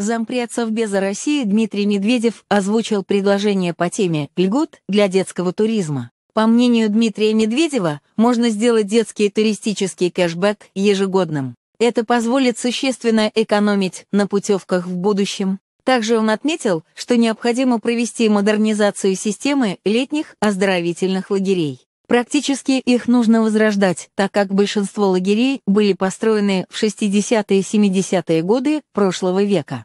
Зампред Совбеза России Дмитрий Медведев озвучил предложение по теме «Льгот для детского туризма». По мнению Дмитрия Медведева, можно сделать детский туристический кэшбэк ежегодным. Это позволит существенно экономить на путевках в будущем. Также он отметил, что необходимо провести модернизацию системы летних оздоровительных лагерей. Практически их нужно возрождать, так как большинство лагерей были построены в 60-70-е годы прошлого века.